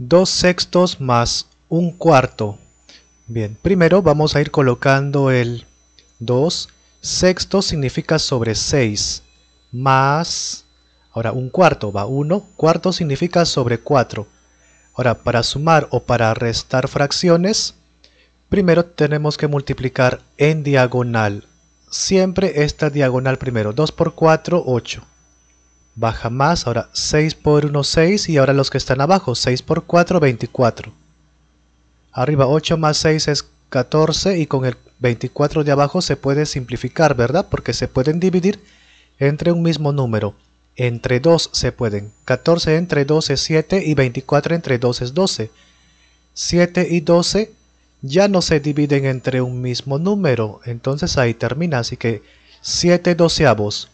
2 sextos más 1 cuarto. Bien, primero vamos a ir colocando el 2 sexto significa sobre 6 más, ahora 1 cuarto va 1, cuarto significa sobre 4. Ahora para sumar o para restar fracciones, primero tenemos que multiplicar en diagonal. Siempre esta diagonal primero, 2 por 4, 8 baja más, ahora 6 por 1, 6 y ahora los que están abajo, 6 por 4, 24. Arriba 8 más 6 es 14 y con el 24 de abajo se puede simplificar, ¿verdad? Porque se pueden dividir entre un mismo número. Entre 2 se pueden. 14 entre 2 es 7 y 24 entre 2 es 12. 7 y 12 ya no se dividen entre un mismo número, entonces ahí termina, así que 7 doceavos